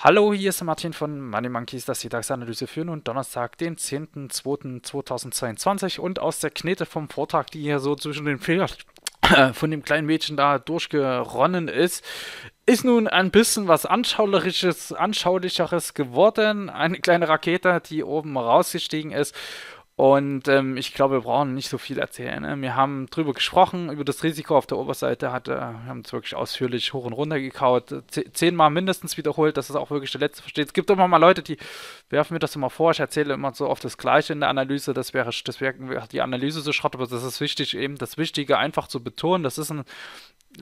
Hallo, hier ist Martin von Money Monkeys, das die DAX-Analyse für nun Donnerstag, den 10.02.2022 und aus der Knete vom Vortag, die hier so zwischen den Fingern von dem kleinen Mädchen da durchgeronnen ist, ist nun ein bisschen was Anschaulicheres geworden. Eine kleine Rakete, die oben rausgestiegen ist und ähm, ich glaube, wir brauchen nicht so viel erzählen. Ne? Wir haben drüber gesprochen, über das Risiko auf der Oberseite, hatte, äh, wir haben es wirklich ausführlich hoch und runter gekaut, zehnmal mindestens wiederholt, dass es auch wirklich der letzte versteht. Es gibt immer mal Leute, die werfen mir das immer vor. Ich erzähle immer so oft das Gleiche in der Analyse, das wäre, das wäre die Analyse so Schrott, aber das ist wichtig, eben das Wichtige einfach zu betonen. Das ist ein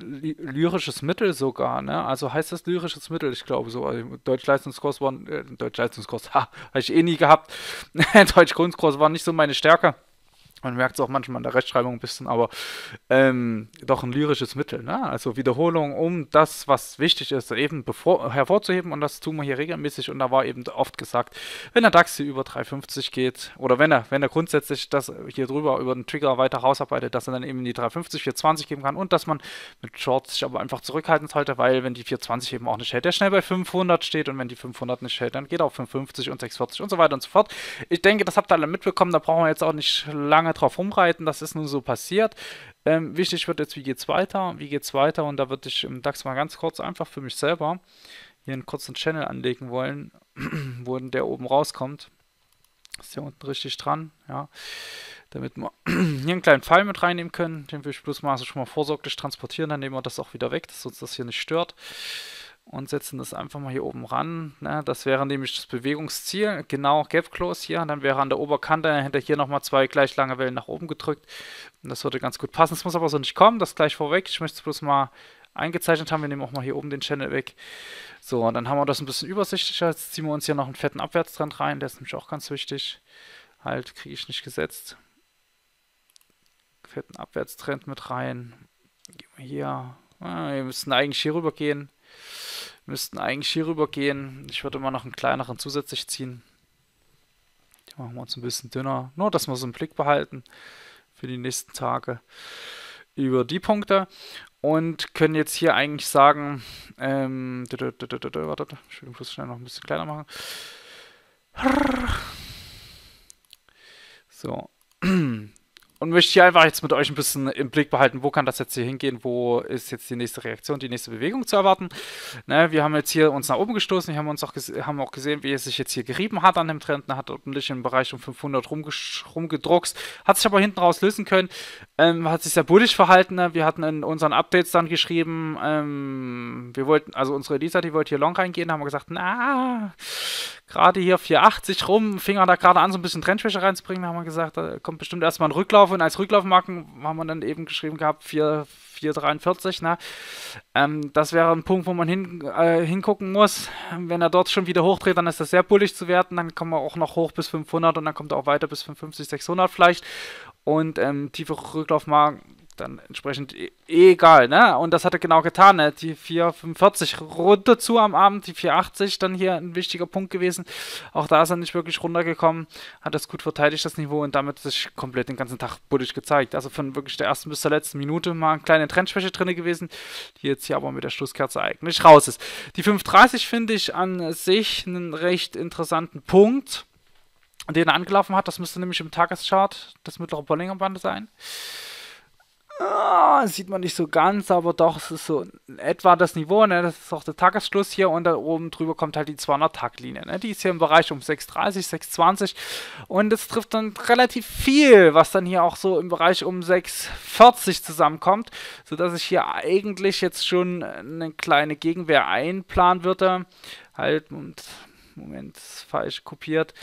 lyrisches Mittel sogar, ne? Also heißt das lyrisches Mittel, ich glaube so. Also Deutschleistungskurs war, äh, Deutschleistungskurs, ha, habe ich eh nie gehabt. Deutschgrundkurs war nicht so meine Stärke. Man merkt es auch manchmal in der Rechtschreibung ein bisschen, aber ähm, doch ein lyrisches Mittel. Ne? Also Wiederholung, um das, was wichtig ist, eben bevor, hervorzuheben. Und das tun wir hier regelmäßig. Und da war eben oft gesagt, wenn der DAX hier über 350 geht oder wenn er, wenn er grundsätzlich das hier drüber über den Trigger weiter rausarbeitet, dass er dann eben die 350, 420 geben kann und dass man mit Shorts sich aber einfach zurückhalten sollte, weil wenn die 420 eben auch nicht hält, der schnell bei 500 steht und wenn die 500 nicht hält, dann geht er auf 550 und 640 und so weiter und so fort. Ich denke, das habt ihr alle mitbekommen. Da brauchen wir jetzt auch nicht lange drauf rumreiten, das ist nun so passiert. Ähm, wichtig wird jetzt, wie geht's weiter, wie geht's weiter und da würde ich im DAX mal ganz kurz einfach für mich selber hier einen kurzen Channel anlegen wollen, wo der oben rauskommt. Ist hier unten richtig dran, ja. Damit wir hier einen kleinen Pfeil mit reinnehmen können, den will ich bloß mal so schon mal vorsorglich transportieren, dann nehmen wir das auch wieder weg, dass uns das hier nicht stört und setzen das einfach mal hier oben ran. Ne? Das wäre nämlich das Bewegungsziel, genau Gap Close hier. dann wäre an der Oberkante hinter hier nochmal zwei gleich lange Wellen nach oben gedrückt. Und das würde ganz gut passen. Das muss aber so nicht kommen, das gleich vorweg. Ich möchte es bloß mal eingezeichnet haben. Wir nehmen auch mal hier oben den Channel weg. So, und dann haben wir das ein bisschen übersichtlicher. Jetzt ziehen wir uns hier noch einen fetten Abwärtstrend rein. Der ist nämlich auch ganz wichtig. Halt, kriege ich nicht gesetzt. Fetten Abwärtstrend mit rein. Gehen wir hier. Ah, wir müssen eigentlich hier rüber gehen müssten eigentlich hier rüber gehen. Ich würde mal noch einen kleineren zusätzlich ziehen. Die machen wir uns ein bisschen dünner. Nur, dass wir so einen Blick behalten für die nächsten Tage über die Punkte. Und können jetzt hier eigentlich sagen, ähm, warte, ich will den Fluss schnell noch ein bisschen kleiner machen. So, und möchte hier einfach jetzt mit euch ein bisschen im Blick behalten, wo kann das jetzt hier hingehen, wo ist jetzt die nächste Reaktion, die nächste Bewegung zu erwarten. Ne, wir haben jetzt hier uns nach oben gestoßen, wir haben uns auch, haben auch gesehen, wie es sich jetzt hier gerieben hat an dem Trend, ne, hat ordentlich im Bereich um 500 rumgedruckst, hat sich aber hinten raus lösen können, ähm, hat sich sehr bullisch verhalten, ne? wir hatten in unseren Updates dann geschrieben, ähm, wir wollten, also unsere Elisa, die wollte hier long reingehen, haben wir gesagt, na, gerade hier 480 rum, fing er da gerade an, so ein bisschen Trendschwäche reinzubringen. Da haben wir gesagt, da kommt bestimmt erstmal ein Rücklauf und als Rücklaufmarken haben wir dann eben geschrieben gehabt, 4, 443. Ne? Ähm, das wäre ein Punkt, wo man hin, äh, hingucken muss. Wenn er dort schon wieder hochdreht, dann ist das sehr bullig zu werten. Dann kommen wir auch noch hoch bis 500 und dann kommt er auch weiter bis 550, 600 vielleicht. Und ähm, tiefe Rücklaufmarken dann entsprechend e egal, ne? Und das hat er genau getan, ne? Die 445 runter zu am Abend, die 480 dann hier ein wichtiger Punkt gewesen. Auch da ist er nicht wirklich runtergekommen, hat das gut verteidigt, das Niveau, und damit sich komplett den ganzen Tag bullig gezeigt. Also von wirklich der ersten bis zur letzten Minute mal eine kleine Trendschwäche drin gewesen, die jetzt hier aber mit der Schlusskerze eigentlich raus ist. Die 530 finde ich an sich einen recht interessanten Punkt, den er angelaufen hat. Das müsste nämlich im Tageschart das mittlere Bollinger Band sein ah, sieht man nicht so ganz, aber doch, es ist so etwa das Niveau, ne? das ist auch der Tagesschluss hier und da oben drüber kommt halt die 200-Tag-Linie, ne? die ist hier im Bereich um 6,30, 6,20 und es trifft dann relativ viel, was dann hier auch so im Bereich um 6,40 zusammenkommt, sodass ich hier eigentlich jetzt schon eine kleine Gegenwehr einplanen würde, halt, Moment, falsch kopiert,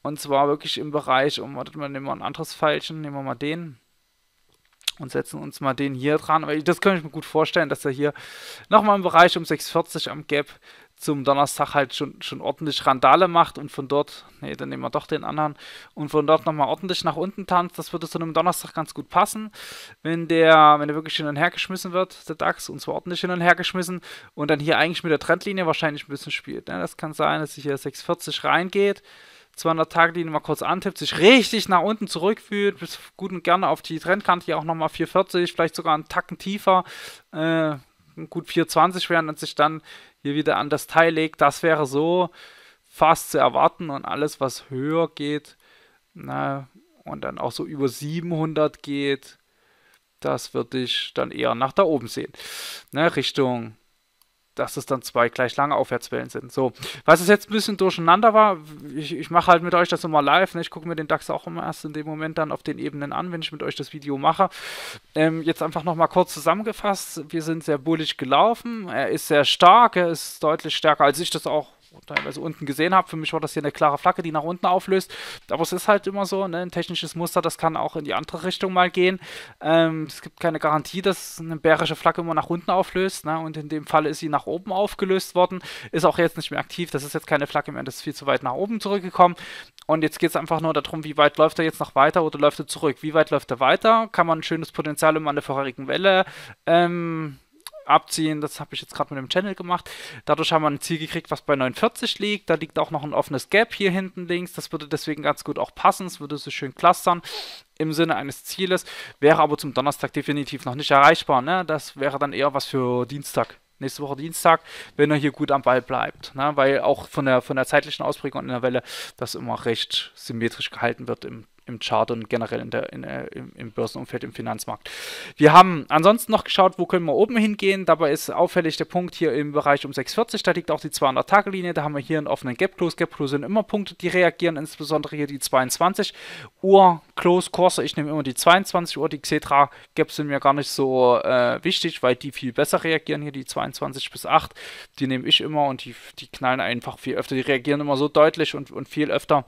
und zwar wirklich im Bereich, um, oh, warte mal, nehmen wir ein anderes Pfeilchen, nehmen wir mal den, und setzen uns mal den hier dran. Aber das kann ich mir gut vorstellen, dass er hier nochmal im Bereich um 6,40 am Gap zum Donnerstag halt schon, schon ordentlich Randale macht und von dort, nee, dann nehmen wir doch den anderen, und von dort nochmal ordentlich nach unten tanzt. Das würde zu einem Donnerstag ganz gut passen, wenn der, wenn der wirklich hin und her geschmissen wird, der DAX, und zwar ordentlich hin und her geschmissen und dann hier eigentlich mit der Trendlinie wahrscheinlich ein bisschen spielt. Ne? Das kann sein, dass sich hier 6,40 reingeht. 200 Tage, die mal kurz antippt, sich richtig nach unten zurückfühlt, bis gut und gerne auf die Trendkante, hier auch nochmal 440, vielleicht sogar einen Tacken tiefer, äh, gut 420 wären und sich dann hier wieder an das Teil legt. Das wäre so fast zu erwarten und alles, was höher geht na, und dann auch so über 700 geht, das würde ich dann eher nach da oben sehen. Ne, Richtung dass es dann zwei gleich lange Aufwärtswellen sind. So, was es jetzt ein bisschen durcheinander war, ich, ich mache halt mit euch das immer live, ne? ich gucke mir den DAX auch immer erst in dem Moment dann auf den Ebenen an, wenn ich mit euch das Video mache. Ähm, jetzt einfach nochmal kurz zusammengefasst, wir sind sehr bullig gelaufen, er ist sehr stark, er ist deutlich stärker, als ich das auch teilweise unten gesehen habe. Für mich war das hier eine klare Flagge, die nach unten auflöst. Aber es ist halt immer so, ne? ein technisches Muster, das kann auch in die andere Richtung mal gehen. Ähm, es gibt keine Garantie, dass eine bärische Flagge immer nach unten auflöst. Ne? Und in dem Fall ist sie nach oben aufgelöst worden. Ist auch jetzt nicht mehr aktiv. Das ist jetzt keine Flagge mehr, das ist viel zu weit nach oben zurückgekommen. Und jetzt geht es einfach nur darum, wie weit läuft er jetzt noch weiter oder läuft er zurück? Wie weit läuft er weiter? Kann man ein schönes Potenzial immer an der vorherigen Welle ähm, abziehen. Das habe ich jetzt gerade mit dem Channel gemacht. Dadurch haben wir ein Ziel gekriegt, was bei 49 liegt. Da liegt auch noch ein offenes Gap hier hinten links. Das würde deswegen ganz gut auch passen. Es würde so schön clustern im Sinne eines Zieles. Wäre aber zum Donnerstag definitiv noch nicht erreichbar. Ne? Das wäre dann eher was für Dienstag nächste Woche Dienstag, wenn er hier gut am Ball bleibt. Ne? Weil auch von der, von der zeitlichen Ausprägung in der Welle das immer recht symmetrisch gehalten wird im im Chart und generell in der, in, äh, im, Börsenumfeld, im Finanzmarkt. Wir haben ansonsten noch geschaut, wo können wir oben hingehen. Dabei ist auffällig der Punkt hier im Bereich um 640. Da liegt auch die 200-Tage-Linie. Da haben wir hier einen offenen Gap-Close. Gap-Close sind immer Punkte, die reagieren. Insbesondere hier die 22 Uhr Close-Kurse. Ich nehme immer die 22 Uhr. Die Xetra-Gaps sind mir gar nicht so äh, wichtig, weil die viel besser reagieren. Hier die 22 bis 8. Die nehme ich immer und die, die knallen einfach viel öfter. Die reagieren immer so deutlich und, und viel öfter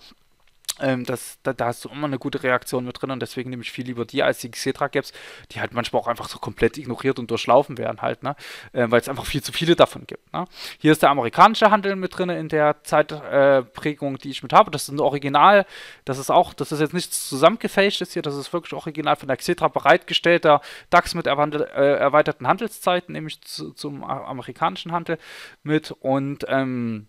ähm, das, da, da, hast du immer eine gute Reaktion mit drin und deswegen nehme ich viel lieber die als die Xetra-Gaps, die halt manchmal auch einfach so komplett ignoriert und durchlaufen werden halt, ne? Ähm, weil es einfach viel zu viele davon gibt. Ne? Hier ist der amerikanische Handel mit drin in der Zeitprägung, äh, die ich mit habe. Das ist ein Original, das ist auch, das ist jetzt nichts zusammengefälschtes hier, das ist wirklich original von der Xetra bereitgestellter DAX mit äh, erweiterten Handelszeiten, nämlich zu, zum amerikanischen Handel mit und ähm,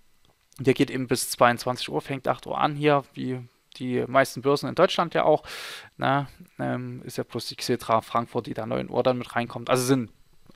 der geht eben bis 22 Uhr, fängt 8 Uhr an hier, wie die meisten Börsen in Deutschland ja auch. Na, ne? ähm, ist ja plus die Xetra Frankfurt, die da 9 Uhr dann mit reinkommt. Also sind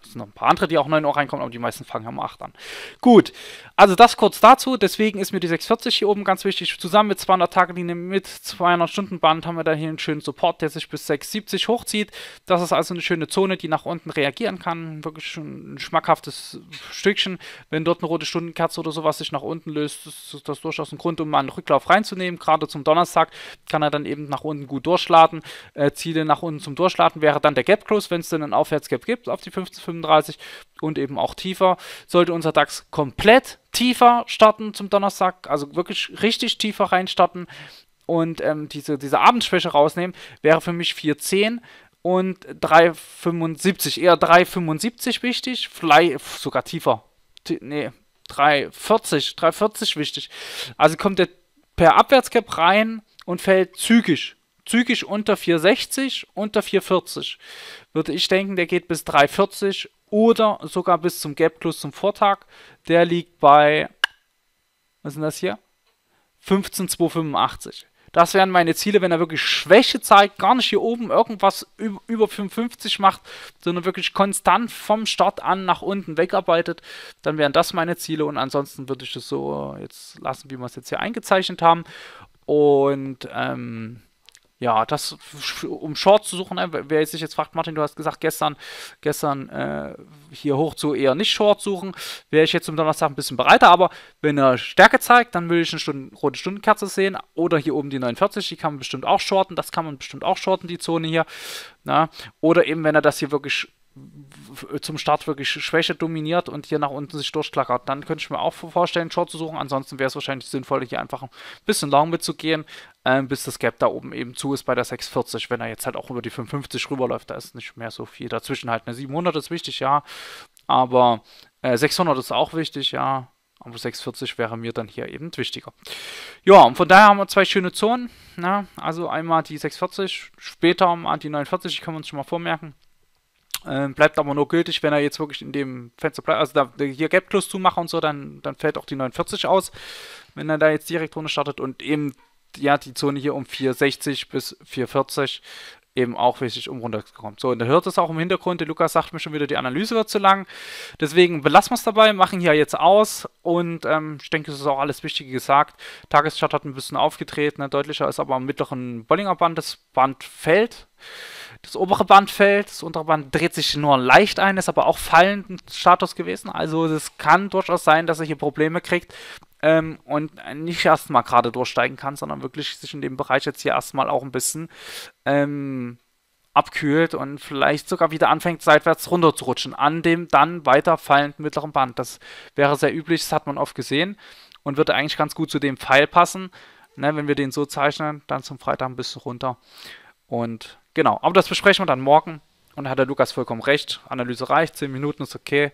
es sind noch ein paar andere, die auch 9 Uhr reinkommen, aber die meisten fangen am 8 an. Gut, also das kurz dazu. Deswegen ist mir die 640 hier oben ganz wichtig. Zusammen mit 200 Tagelinien mit 200 Stunden Band haben wir da hier einen schönen Support, der sich bis 670 hochzieht. Das ist also eine schöne Zone, die nach unten reagieren kann. Wirklich schon ein schmackhaftes Stückchen. Wenn dort eine rote Stundenkerze oder sowas sich nach unten löst, ist das durchaus ein Grund, um mal einen Rücklauf reinzunehmen. Gerade zum Donnerstag kann er dann eben nach unten gut durchladen. Äh, Ziele nach unten zum Durchladen wäre dann der Gap Close, wenn es denn einen Aufwärtsgap gibt auf die 15 35 und eben auch tiefer. Sollte unser DAX komplett tiefer starten zum Donnerstag, also wirklich richtig tiefer reinstarten und ähm, diese, diese Abendschwäche rausnehmen, wäre für mich 4,10 und 3,75, eher 3,75 wichtig, vielleicht sogar tiefer. T nee, 3,40, 3,40 wichtig. Also kommt der per Abwärtscap rein und fällt zügig zügig unter 460, unter 440. Würde ich denken, der geht bis 340 oder sogar bis zum Gap Plus zum Vortag. Der liegt bei, was sind das hier? 15,285. Das wären meine Ziele, wenn er wirklich Schwäche zeigt, gar nicht hier oben irgendwas über 55 macht, sondern wirklich konstant vom Start an nach unten wegarbeitet, dann wären das meine Ziele und ansonsten würde ich das so jetzt lassen, wie wir es jetzt hier eingezeichnet haben. Und ähm, ja, das, um Shorts zu suchen, ne, wer sich jetzt fragt, Martin, du hast gesagt, gestern, gestern äh, hier hoch zu eher nicht Shorts suchen, wäre ich jetzt am Donnerstag ein bisschen bereiter, aber wenn er Stärke zeigt, dann würde ich eine Stunden, rote Stundenkerze sehen oder hier oben die 49, die kann man bestimmt auch shorten, das kann man bestimmt auch shorten, die Zone hier, na? oder eben, wenn er das hier wirklich zum Start wirklich Schwäche dominiert und hier nach unten sich durchklackert. Dann könnte ich mir auch vorstellen, Short zu suchen. Ansonsten wäre es wahrscheinlich sinnvoll, hier einfach ein bisschen long mitzugehen, ähm, bis das Gap da oben eben zu ist bei der 640. Wenn er jetzt halt auch über die 550 rüberläuft, da ist nicht mehr so viel. Dazwischen halt eine 700 ist wichtig, ja. Aber äh, 600 ist auch wichtig, ja. Aber 640 wäre mir dann hier eben wichtiger. Ja, und von daher haben wir zwei schöne Zonen. Na? Ne? Also einmal die 640, später mal die 49, die können wir uns schon mal vormerken. Ähm, bleibt aber nur gültig, wenn er jetzt wirklich in dem Fenster bleibt. Also da, hier Gap Plus zumache und so, dann, dann fällt auch die 49 aus, wenn er da jetzt direkt runter startet. Und eben, ja, die Zone hier um 460 bis 440 eben auch wichtig, um runterzukommen. So, und da hört es auch im Hintergrund, der Lukas sagt mir schon wieder, die Analyse wird zu lang. Deswegen belassen wir es dabei, machen hier jetzt aus und ähm, ich denke, es ist auch alles Wichtige gesagt. Tageschart hat ein bisschen aufgetreten, ne? deutlicher ist aber am mittleren Bollinger Band, das Band fällt. Das obere Band fällt, das untere Band dreht sich nur leicht ein, ist aber auch fallenden Status gewesen. Also es kann durchaus sein, dass er hier Probleme kriegt ähm, und nicht erstmal gerade durchsteigen kann, sondern wirklich sich in dem Bereich jetzt hier erstmal auch ein bisschen ähm, abkühlt und vielleicht sogar wieder anfängt, seitwärts runterzurutschen, an dem dann weiter fallenden mittleren Band. Das wäre sehr üblich, das hat man oft gesehen und würde eigentlich ganz gut zu dem Pfeil passen. Ne, wenn wir den so zeichnen, dann zum Freitag ein bisschen runter. Und Genau, aber das besprechen wir dann morgen. Und da hat der Lukas vollkommen recht. Analyse reicht, 10 Minuten ist okay.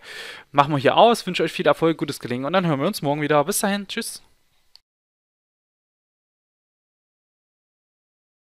Machen wir hier aus. Wünsche euch viel Erfolg, gutes Gelingen und dann hören wir uns morgen wieder. Bis dahin, tschüss.